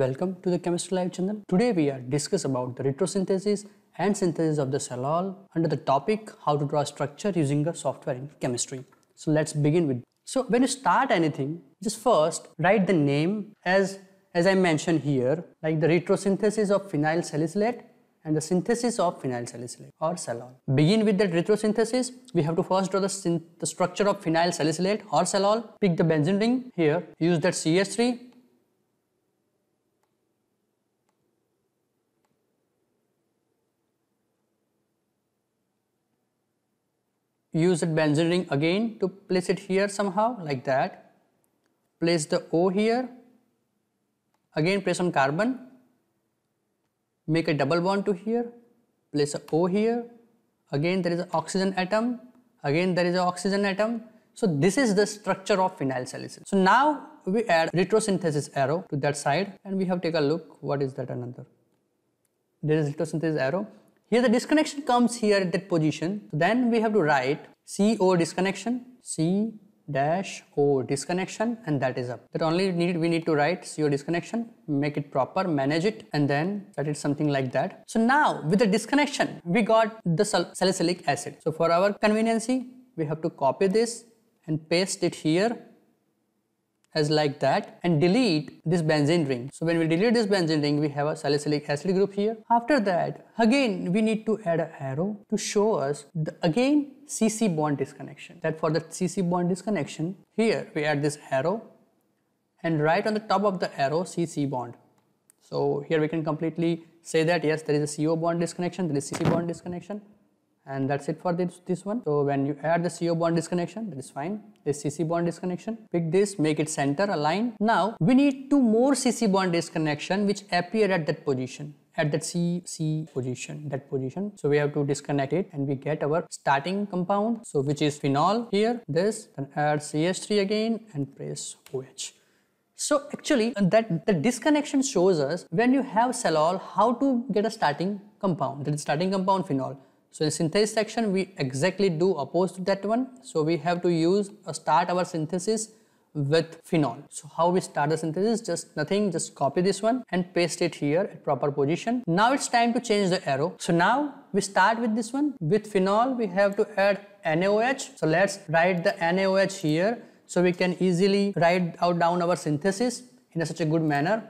Welcome to the Chemistry Live channel. Today we are discuss about the retrosynthesis and synthesis of the cellol under the topic how to draw structure using a software in chemistry. So let's begin with. So when you start anything, just first write the name as as I mentioned here, like the retrosynthesis of phenyl salicylate and the synthesis of phenyl salicylate or cellol. Begin with that retrosynthesis. We have to first draw the, the structure of phenyl salicylate or cellol. Pick the benzene ring here. Use that CH3 use that benzene ring again to place it here somehow like that. Place the O here. Again place on carbon. Make a double bond to here. Place a O here. Again there is an oxygen atom. Again there is an oxygen atom. So this is the structure of phenyl salicylic. So now we add retrosynthesis arrow to that side and we have take a look what is that another. There is retrosynthesis arrow here the disconnection comes here at that position. Then we have to write CO disconnection, C dash O disconnection and that is up. That only need we need to write CO disconnection, make it proper, manage it and then that is something like that. So now with the disconnection, we got the salicylic acid. So for our conveniency, we have to copy this and paste it here as like that and delete this benzene ring. So when we delete this benzene ring, we have a salicylic acid group here. After that, again, we need to add an arrow to show us the, again CC bond disconnection. That for the CC bond disconnection, here we add this arrow and right on the top of the arrow CC bond. So here we can completely say that yes, there is a CO bond disconnection, there is CC bond disconnection and that's it for this, this one. So when you add the CO bond disconnection, that is fine. The CC bond disconnection, pick this, make it center align. Now we need two more CC bond disconnection which appear at that position at that C C position that position so we have to disconnect it and we get our starting compound so which is phenol here this then add CH3 again and press OH so actually that the disconnection shows us when you have salol how to get a starting compound that is starting compound phenol so in synthesis section, we exactly do opposed to that one. So we have to use a uh, start our synthesis with phenol. So how we start the synthesis, just nothing, just copy this one and paste it here at proper position. Now it's time to change the arrow. So now we start with this one. With phenol, we have to add NaOH. So let's write the NaOH here so we can easily write out down our synthesis in a such a good manner.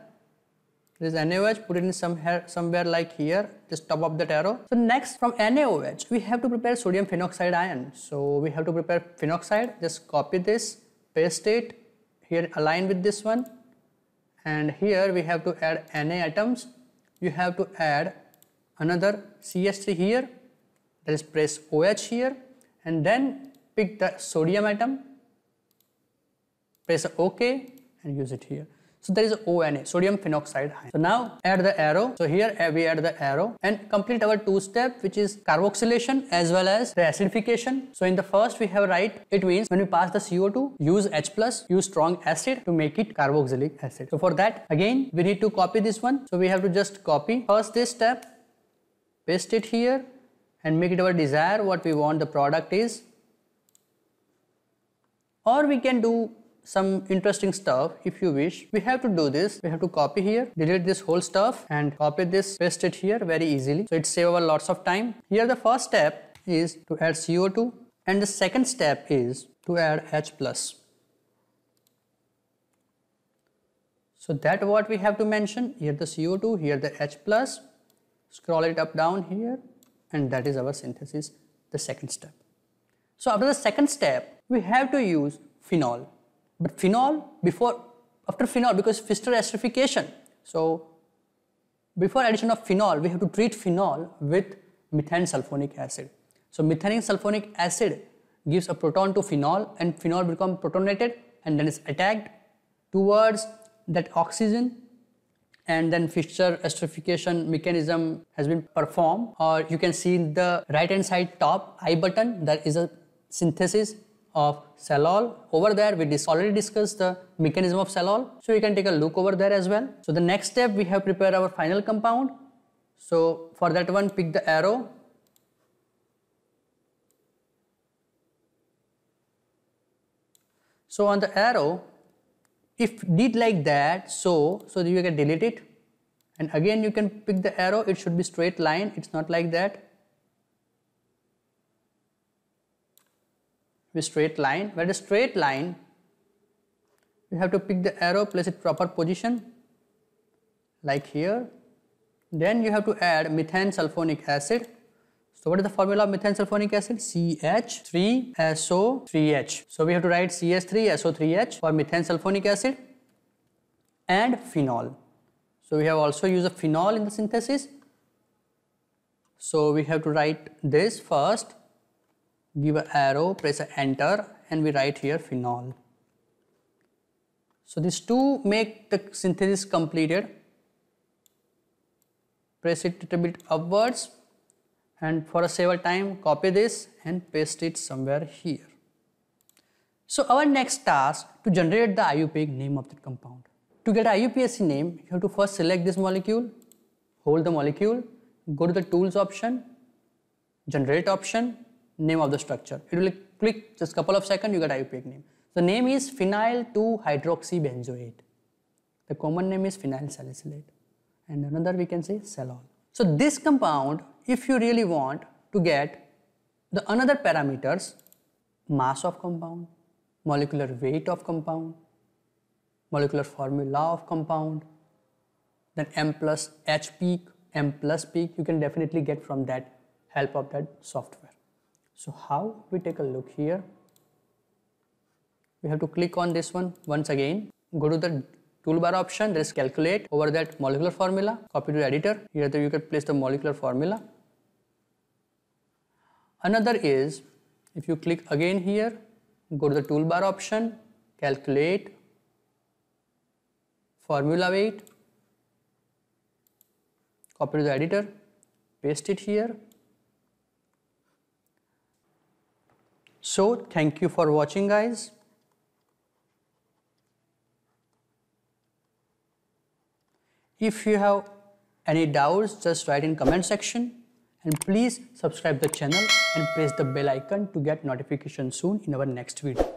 This NaOH, put it in some somewhere like here, just top of that arrow. So next from NaOH, we have to prepare sodium phenoxide ion. So we have to prepare phenoxide, just copy this, paste it, here align with this one. And here we have to add Na atoms. You have to add another CH3 here, that is press OH here and then pick the sodium atom, press OK and use it here. So there is ONA, sodium phenoxide. So now add the arrow. So here uh, we add the arrow and complete our two step which is carboxylation as well as acidification. So in the first we have right, it means when we pass the CO2, use H plus, use strong acid to make it carboxylic acid. So for that again we need to copy this one. So we have to just copy first this step, paste it here and make it our desire what we want the product is or we can do some interesting stuff if you wish. We have to do this. We have to copy here, delete this whole stuff and copy this, paste it here very easily. So it saves us lots of time. Here the first step is to add CO2 and the second step is to add H+. plus. So that what we have to mention here the CO2 here the H plus scroll it up down here and that is our synthesis the second step. So after the second step we have to use phenol. But phenol before, after phenol because fister esterification. So before addition of phenol, we have to treat phenol with methane sulfonic acid. So methanesulfonic sulfonic acid gives a proton to phenol and phenol become protonated and then is attacked towards that oxygen and then Fischer esterification mechanism has been performed or you can see in the right hand side top I button there is a synthesis of cellol Over there, we already discussed the mechanism of cellol, So you can take a look over there as well. So the next step, we have prepared our final compound. So for that one, pick the arrow. So on the arrow, if did like that, so, so you can delete it. And again, you can pick the arrow. It should be straight line. It's not like that. with straight line where the straight line you have to pick the arrow place it proper position like here then you have to add methane sulfonic acid so what is the formula of methane sulfonic acid? CH3SO3H. So we have to write CH3SO3H for methane sulfonic acid and phenol. So we have also used a phenol in the synthesis. So we have to write this first give an arrow, press a enter and we write here phenol. So these two make the synthesis completed. Press it a bit upwards and for a several time copy this and paste it somewhere here. So our next task to generate the IUPAC name of the compound. To get IUPAC name, you have to first select this molecule, hold the molecule, go to the tools option, generate option, name of the structure. It will click just couple of seconds, you get IUPAC name. The name is phenyl 2-hydroxybenzoate. The common name is phenyl salicylate. And another we can say salol. So this compound, if you really want to get the another parameters, mass of compound, molecular weight of compound, molecular formula of compound, then M plus H peak, M plus peak, you can definitely get from that help of that software. So how we take a look here, we have to click on this one once again, go to the toolbar option, there is calculate, over that molecular formula, copy to editor, here you can place the molecular formula. Another is, if you click again here, go to the toolbar option, calculate, formula weight, copy to the editor, paste it here So thank you for watching guys. If you have any doubts just write in comment section and please subscribe the channel and press the bell icon to get notification soon in our next video.